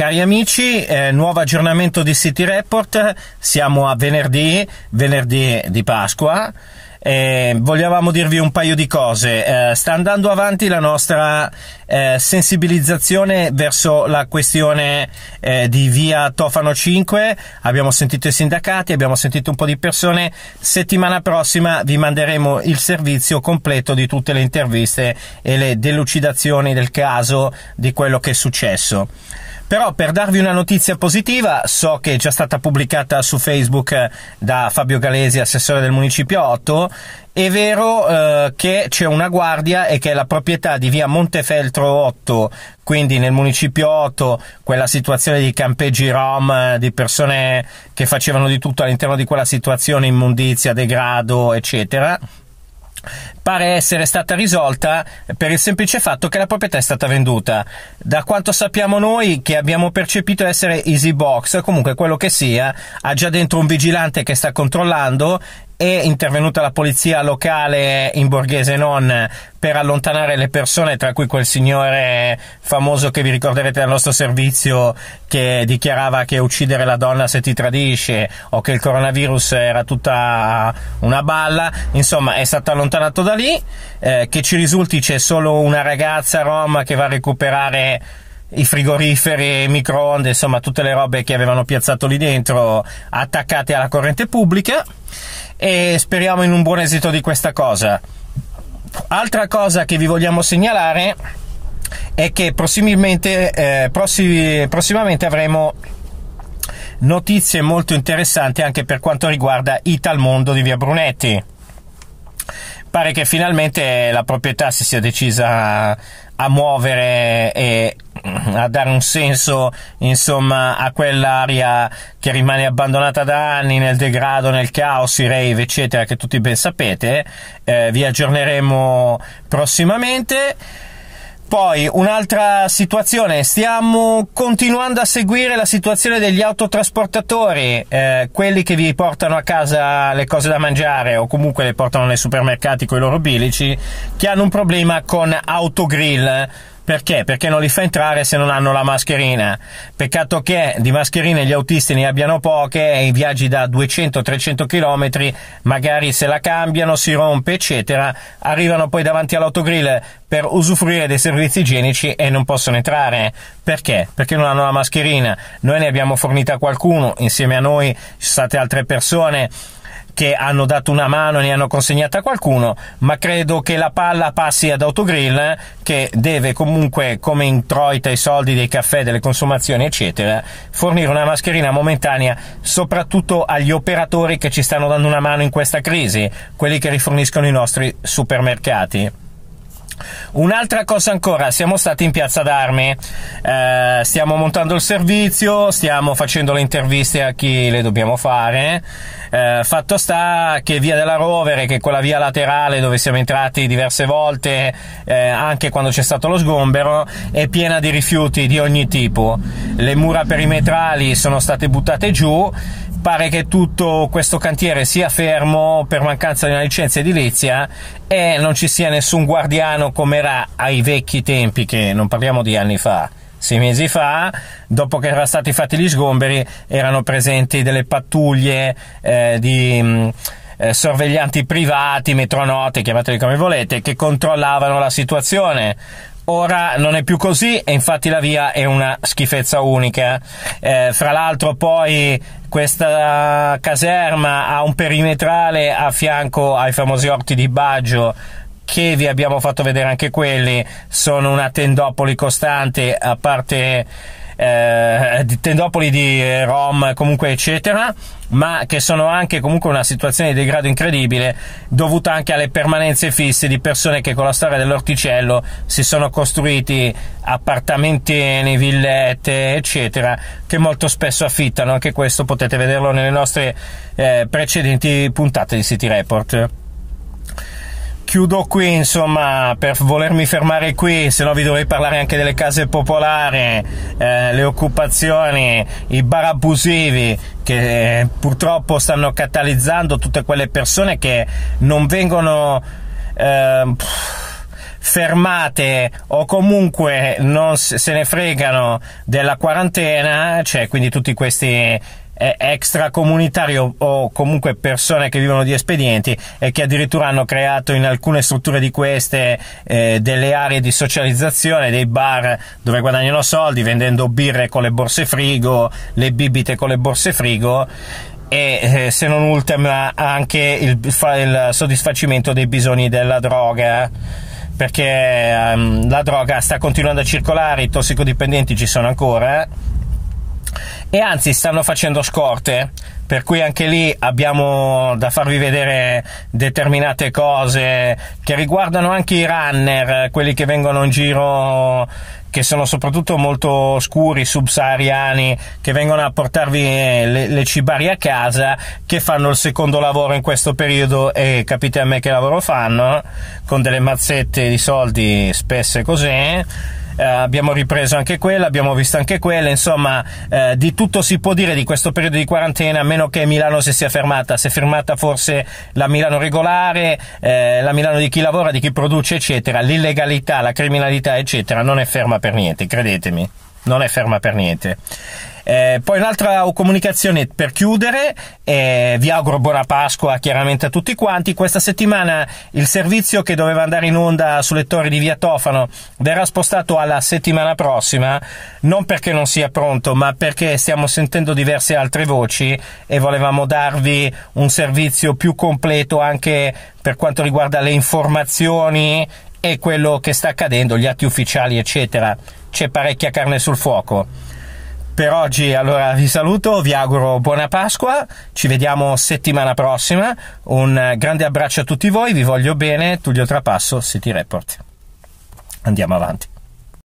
Cari amici, eh, nuovo aggiornamento di City Report, siamo a venerdì, venerdì di Pasqua. Eh, volevamo dirvi un paio di cose. Eh, sta andando avanti la nostra eh, sensibilizzazione verso la questione eh, di via Tofano 5. Abbiamo sentito i sindacati, abbiamo sentito un po' di persone. Settimana prossima vi manderemo il servizio completo di tutte le interviste e le delucidazioni del caso di quello che è successo. Però per darvi una notizia positiva, so che è già stata pubblicata su Facebook eh, da Fabio Galesi, assessore del Municipio 8, è vero eh, che c'è una guardia e che la proprietà di via Montefeltro 8, quindi nel municipio 8, quella situazione di campeggi rom, eh, di persone che facevano di tutto all'interno di quella situazione, immondizia, degrado, eccetera, pare essere stata risolta per il semplice fatto che la proprietà è stata venduta. Da quanto sappiamo noi che abbiamo percepito essere Easybox, comunque quello che sia, ha già dentro un vigilante che sta controllando è intervenuta la polizia locale in Borghese Non per allontanare le persone, tra cui quel signore famoso che vi ricorderete dal nostro servizio che dichiarava che uccidere la donna se ti tradisce o che il coronavirus era tutta una balla, insomma è stato allontanato da lì, eh, che ci risulti c'è solo una ragazza rom che va a recuperare i frigoriferi, i microonde, insomma tutte le robe che avevano piazzato lì dentro attaccate alla corrente pubblica e speriamo in un buon esito di questa cosa. Altra cosa che vi vogliamo segnalare è che prossimamente, eh, prossim- prossimamente avremo notizie molto interessanti anche per quanto riguarda Italmondo di Via Brunetti pare che finalmente la proprietà si sia decisa a muovere e mm, a dare un senso insomma a quell'area che rimane abbandonata da anni nel degrado, nel caos, i rave eccetera che tutti ben sapete eh, vi aggiorneremo prossimamente poi un'altra situazione, stiamo continuando a seguire la situazione degli autotrasportatori, eh, quelli che vi portano a casa le cose da mangiare o comunque le portano nei supermercati con i loro bilici, che hanno un problema con autogrill perché? Perché non li fa entrare se non hanno la mascherina. Peccato che di mascherine gli autisti ne abbiano poche e i viaggi da 200-300 km magari se la cambiano, si rompe, eccetera, arrivano poi davanti all'autogrill per usufruire dei servizi igienici e non possono entrare. Perché? Perché non hanno la mascherina. Noi ne abbiamo fornita qualcuno, insieme a noi ci sono state altre persone che hanno dato una mano e ne hanno consegnata a qualcuno, ma credo che la palla passi ad Autogrill, che deve comunque, come introita i soldi dei caffè, delle consumazioni, eccetera, fornire una mascherina momentanea soprattutto agli operatori che ci stanno dando una mano in questa crisi, quelli che riforniscono i nostri supermercati. Un'altra cosa ancora, siamo stati in piazza d'armi, eh, stiamo montando il servizio, stiamo facendo le interviste a chi le dobbiamo fare. Eh, fatto sta che via della Rovere, che è quella via laterale dove siamo entrati diverse volte, eh, anche quando c'è stato lo sgombero, è piena di rifiuti di ogni tipo. Le mura perimetrali sono state buttate giù pare che tutto questo cantiere sia fermo per mancanza di una licenza edilizia e non ci sia nessun guardiano come era ai vecchi tempi, che non parliamo di anni fa. Sei mesi fa, dopo che erano stati fatti gli sgomberi, erano presenti delle pattuglie eh, di. Mh, mm, eh, sorveglianti privati, metronote, chiamateli come volete, che controllavano la situazione. Ora non è più così e infatti la via è una schifezza unica. Eh. eh, fra l'altro poi questa caserma ha un perimetrale a fianco ai famosi orti di Baggio che vi abbiamo fatto vedere anche quelli, sono una tendopoli costante a parte eh, di tendopoli di Rom, comunque eccetera, ma che sono anche comunque una situazione di degrado incredibile dovuta anche alle permanenze fisse di persone che con la storia dell'orticello si sono costruiti appartamentini, villette, eccetera, che molto spesso affittano. Anche questo potete vederlo nelle nostre eh, precedenti puntate di City Report chiudo qui, insomma, per volermi fermare qui, se no vi dovrei parlare anche delle case popolari, eh, le occupazioni, i bar abusivi che eh, purtroppo stanno catalizzando tutte quelle persone che non vengono... Eh, pff, fermate o comunque non se ne fregano della quarantena, cioè quindi tutti questi eh, extracomunitari o, o, comunque persone che vivono di espedienti e che addirittura hanno creato in alcune strutture di queste eh, delle aree di socializzazione, dei bar dove guadagnano soldi vendendo birre con le borse frigo, le bibite con le borse frigo e eh, se non ultima anche il, il soddisfacimento dei bisogni della droga perché um, la droga sta continuando a circolare, i tossicodipendenti ci sono ancora e anzi stanno facendo scorte per cui anche lì abbiamo da farvi vedere determinate cose che riguardano anche i runner, quelli che vengono in giro che sono soprattutto molto scuri, subsahariani, che vengono a portarvi eh, le, le cibari a casa, che fanno il secondo lavoro in questo periodo e capite a me che lavoro fanno, con delle mazzette di soldi spesse così eh, abbiamo ripreso anche quella, abbiamo visto anche quella, insomma eh, di tutto si può dire di questo periodo di quarantena, a meno che Milano si sia fermata, si è fermata forse la Milano regolare, eh, la Milano di chi lavora, di chi produce, eccetera, l'illegalità, la criminalità, eccetera, non è ferma per niente, credetemi non è ferma per niente. Eh, poi un'altra comunicazione per chiudere, eh, vi auguro buona Pasqua chiaramente a tutti quanti. Questa settimana il servizio che doveva andare in onda sulle torri di Via Tofano verrà spostato alla settimana prossima, non perché non sia pronto, ma perché stiamo sentendo diverse altre voci e volevamo darvi un servizio più completo anche per quanto riguarda le informazioni e quello che sta accadendo, gli atti ufficiali, eccetera. C'è parecchia carne sul fuoco per oggi allora vi saluto, vi auguro buona Pasqua, ci vediamo settimana prossima, un grande abbraccio a tutti voi, vi voglio bene, Tullio Trapasso, City Report. Andiamo avanti.